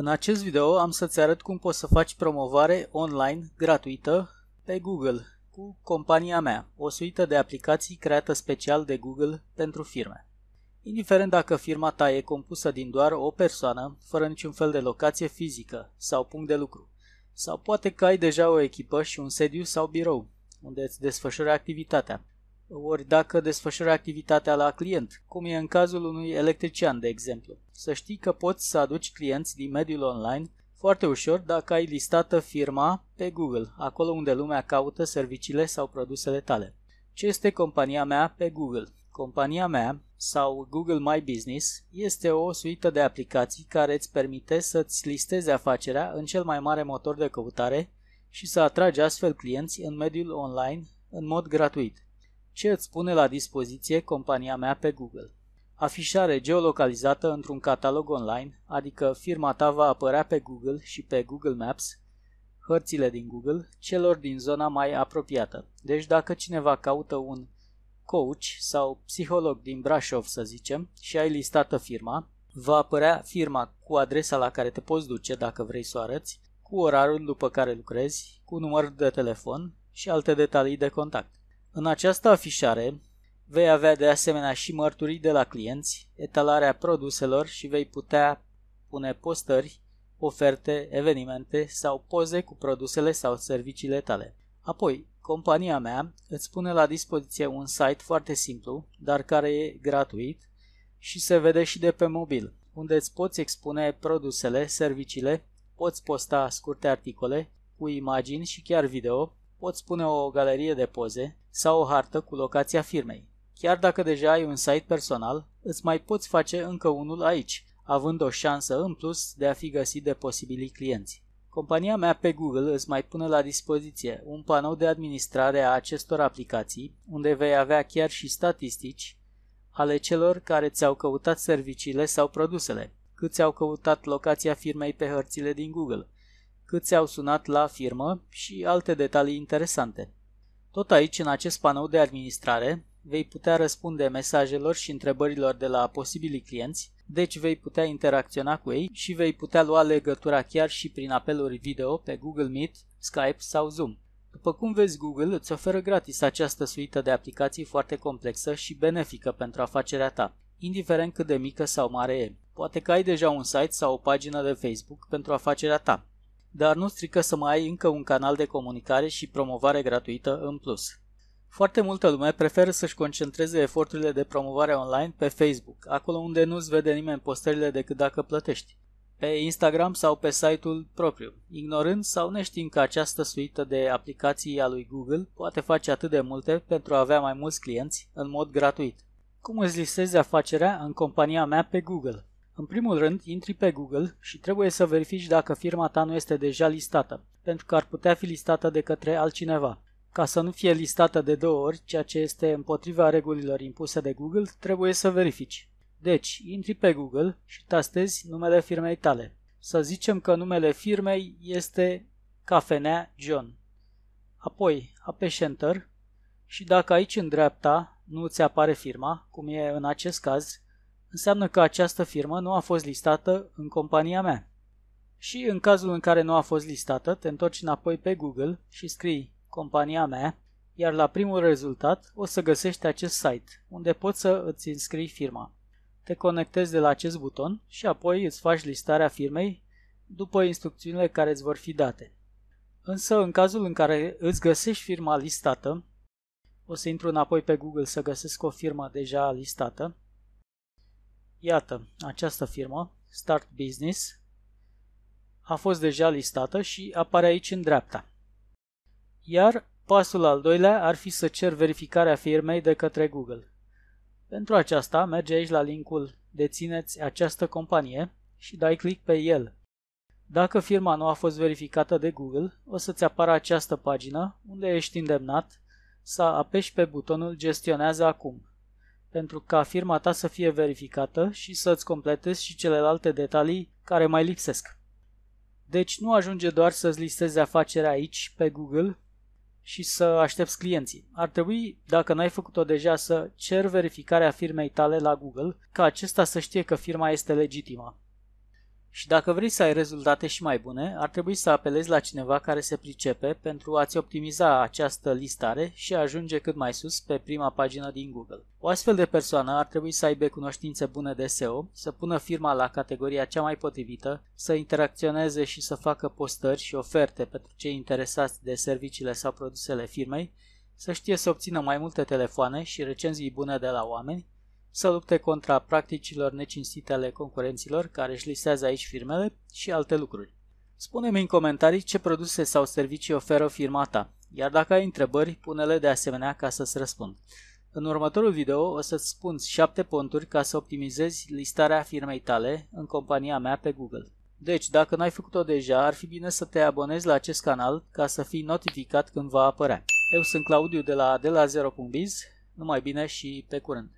În acest video am să-ți arăt cum poți să faci promovare online gratuită pe Google cu compania mea, o suită de aplicații creată special de Google pentru firme. Indiferent dacă firma ta e compusă din doar o persoană, fără niciun fel de locație fizică sau punct de lucru, sau poate că ai deja o echipă și un sediu sau birou unde îți desfășori activitatea, ori dacă desfășură activitatea la client, cum e în cazul unui electrician, de exemplu. Să știi că poți să aduci clienți din mediul online foarte ușor dacă ai listată firma pe Google, acolo unde lumea caută serviciile sau produsele tale. Ce este compania mea pe Google? Compania mea sau Google My Business este o suită de aplicații care îți permite să-ți listezi afacerea în cel mai mare motor de căutare și să atragi astfel clienți în mediul online în mod gratuit ce îți pune la dispoziție compania mea pe Google. Afișare geolocalizată într-un catalog online, adică firma ta va apărea pe Google și pe Google Maps, hărțile din Google, celor din zona mai apropiată. Deci dacă cineva caută un coach sau psiholog din Brașov, să zicem, și ai listată firma, va apărea firma cu adresa la care te poți duce dacă vrei să o arăți, cu orarul după care lucrezi, cu numărul de telefon și alte detalii de contact. În această afișare vei avea de asemenea și mărturii de la clienți, etalarea produselor și vei putea pune postări, oferte, evenimente sau poze cu produsele sau serviciile tale. Apoi, compania mea îți pune la dispoziție un site foarte simplu, dar care e gratuit și se vede și de pe mobil, unde îți poți expune produsele, serviciile, poți posta scurte articole cu imagini și chiar video, poți pune o galerie de poze, sau o hartă cu locația firmei. Chiar dacă deja ai un site personal, îți mai poți face încă unul aici, având o șansă în plus de a fi găsit de posibilii clienți. Compania mea pe Google îți mai pune la dispoziție un panou de administrare a acestor aplicații, unde vei avea chiar și statistici ale celor care ți-au căutat serviciile sau produsele, cât ți-au căutat locația firmei pe hărțile din Google, cât ți-au sunat la firmă și alte detalii interesante. Tot aici, în acest panou de administrare, vei putea răspunde mesajelor și întrebărilor de la posibilii clienți, deci vei putea interacționa cu ei și vei putea lua legătura chiar și prin apeluri video pe Google Meet, Skype sau Zoom. După cum vezi, Google îți oferă gratis această suită de aplicații foarte complexă și benefică pentru afacerea ta, indiferent cât de mică sau mare e. Poate că ai deja un site sau o pagină de Facebook pentru afacerea ta dar nu strică să mai ai încă un canal de comunicare și promovare gratuită în plus. Foarte multă lume preferă să-și concentreze eforturile de promovare online pe Facebook, acolo unde nu-ți vede nimeni postările decât dacă plătești, pe Instagram sau pe site-ul propriu, ignorând sau neștiind că această suită de aplicații a lui Google poate face atât de multe pentru a avea mai mulți clienți în mod gratuit. Cum îți listezi afacerea în compania mea pe Google? În primul rând, intri pe Google și trebuie să verifici dacă firma ta nu este deja listată, pentru că ar putea fi listată de către altcineva. Ca să nu fie listată de două ori, ceea ce este împotriva regulilor impuse de Google, trebuie să verifici. Deci, intri pe Google și tastezi numele firmei tale. Să zicem că numele firmei este Cafenea John. Apoi apeși Enter și dacă aici în dreapta nu ți apare firma, cum e în acest caz, înseamnă că această firmă nu a fost listată în compania mea. Și în cazul în care nu a fost listată, te întorci înapoi pe Google și scrii compania mea, iar la primul rezultat o să găsești acest site, unde poți să îți înscrii firma. Te conectezi de la acest buton și apoi îți faci listarea firmei după instrucțiunile care îți vor fi date. Însă, în cazul în care îți găsești firma listată, o să intru înapoi pe Google să găsesc o firmă deja listată, Iată, această firmă, Start Business, a fost deja listată și apare aici în dreapta. Iar pasul al doilea ar fi să cer verificarea firmei de către Google. Pentru aceasta merge aici la linkul Dețineți această companie și dai click pe el. Dacă firma nu a fost verificată de Google, o să-ți apară această pagină unde ești îndemnat să apeși pe butonul Gestionează acum pentru ca firma ta să fie verificată și să-ți completezi și celelalte detalii care mai lipsesc. Deci nu ajunge doar să-ți listezi afacerea aici pe Google și să aștepți clienții. Ar trebui, dacă n-ai făcut-o deja, să cer verificarea firmei tale la Google, ca acesta să știe că firma este legitimă. Și dacă vrei să ai rezultate și mai bune, ar trebui să apelezi la cineva care se pricepe pentru a-ți optimiza această listare și a ajunge cât mai sus pe prima pagină din Google. O astfel de persoană ar trebui să aibă cunoștințe bune de SEO, să pună firma la categoria cea mai potrivită, să interacționeze și să facă postări și oferte pentru cei interesați de serviciile sau produsele firmei, să știe să obțină mai multe telefoane și recenzii bune de la oameni, să lupte contra practicilor necinstite ale concurenților care își listează aici firmele și alte lucruri. Spune-mi în comentarii ce produse sau servicii oferă firma ta, iar dacă ai întrebări, pune-le de asemenea ca să-ți răspund. În următorul video o să-ți spun 7 ponturi ca să optimizezi listarea firmei tale în compania mea pe Google. Deci, dacă n-ai făcut-o deja, ar fi bine să te abonezi la acest canal ca să fii notificat când va apărea. Eu sunt Claudiu de la de la 0.biz, numai bine și pe curând!